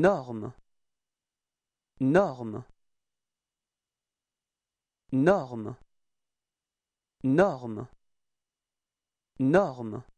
norme norme norme norme norme